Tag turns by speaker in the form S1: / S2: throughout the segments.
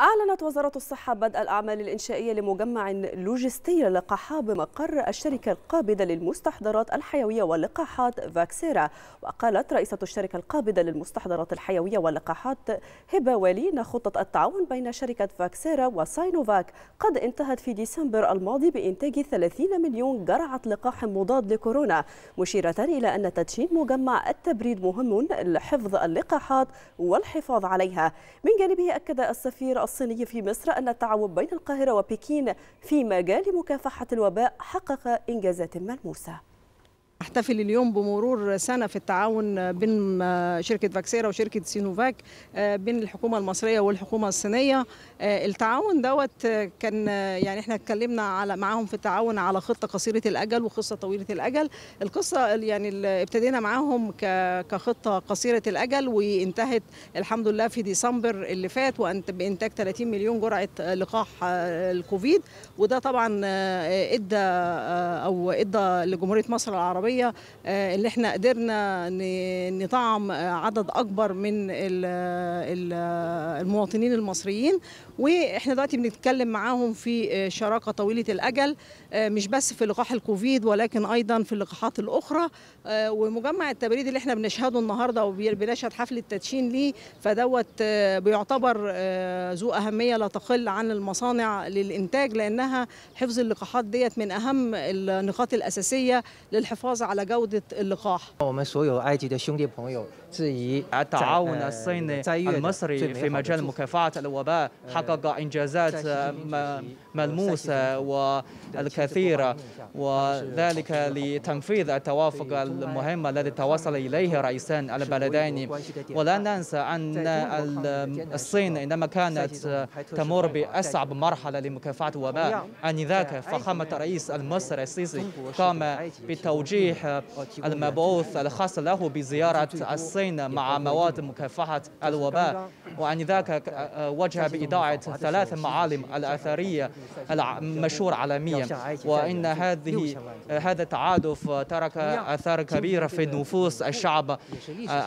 S1: أعلنت وزارة الصحة بدء الأعمال الإنشائية لمجمع لوجستي للقاحة بمقر الشركة القابضة للمستحضرات الحيوية واللقاحات فاكسيرا وقالت رئيسة الشركة القابضة للمستحضرات الحيوية واللقاحات هبة والي إن خطة التعاون بين شركة فاكسيرا وساينوفاك قد انتهت في ديسمبر الماضي بإنتاج 30 مليون جرعة لقاح مضاد لكورونا مشيرة إلى أن تدشين مجمع التبريد مهم لحفظ اللقاحات والحفاظ عليها من جانبه أكد السفير الصيني في مصر أن التعاون بين القاهرة وبكين في مجال مكافحة الوباء حقق إنجازات ملموسة احتفل اليوم بمرور سنة في
S2: التعاون بين شركة فاكسيرا وشركة سينوفاك آه، بين الحكومة المصرية والحكومة الصينية آه، التعاون دوت كان آه، يعني احنا اتكلمنا على معاهم في التعاون على خطة قصيرة الأجل وقصة طويلة الأجل القصة يعني ابتدينا معاهم كخطة قصيرة الأجل وانتهت الحمد لله في ديسمبر اللي فات بإنتاج 30 مليون جرعة لقاح الكوفيد وده طبعا ادى او ادى لجمهورية مصر العربية العربيه آه، اللي احنا قدرنا نطعم آه، عدد اكبر من المواطنين المصريين واحنا دلوقتي بنتكلم معاهم في آه، شراكه طويله الاجل مش بس في لقاح الكوفيد ولكن ايضا في اللقاحات الاخرى ومجمع التبريد اللي احنا بنشهده النهارده وبنشهد حفل التدشين ليه فدوت بيعتبر ذو اهميه لا تقل عن المصانع للانتاج لانها حفظ اللقاحات ديت من اهم النقاط الاساسيه للحفاظ للحفاظ على جودة اللقاح
S3: التعاون آه، الصيني آه، المصري في مجال مكافحة الوباء آه، حقق إنجازات ملموسة والكثيرة وذلك لتنفيذ التوافق طيب، المهم الذي توصل إليه رئيسان البلدين ولا ننسى أن الصين عندما كانت تمر بأصعب مرحلة لمكافحة الوباء أنذاك فخامة الرئيس المصري السيسي قام بتوجيه توضيح المبعوث الخاص له بزيارة الصين مع مواد مكافحة الوباء وعن ذاك وجه بإضاعة ثلاث معالم الأثرية المشهور عالميا وإن هذه هذا التعادف ترك أثار كبيرة في نفوس الشعب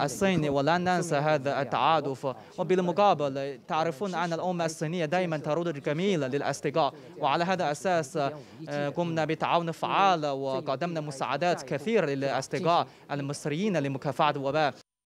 S3: الصيني ولا ننسى هذا التعادف وبالمقابل تعرفون أن الأمة الصينية دائما ترد جميلة للأصدقاء وعلى هذا الأساس قمنا بتعاون فعال وقدمنا مساعدات كثير للاصدقاء المصريين لمكافحة الوباء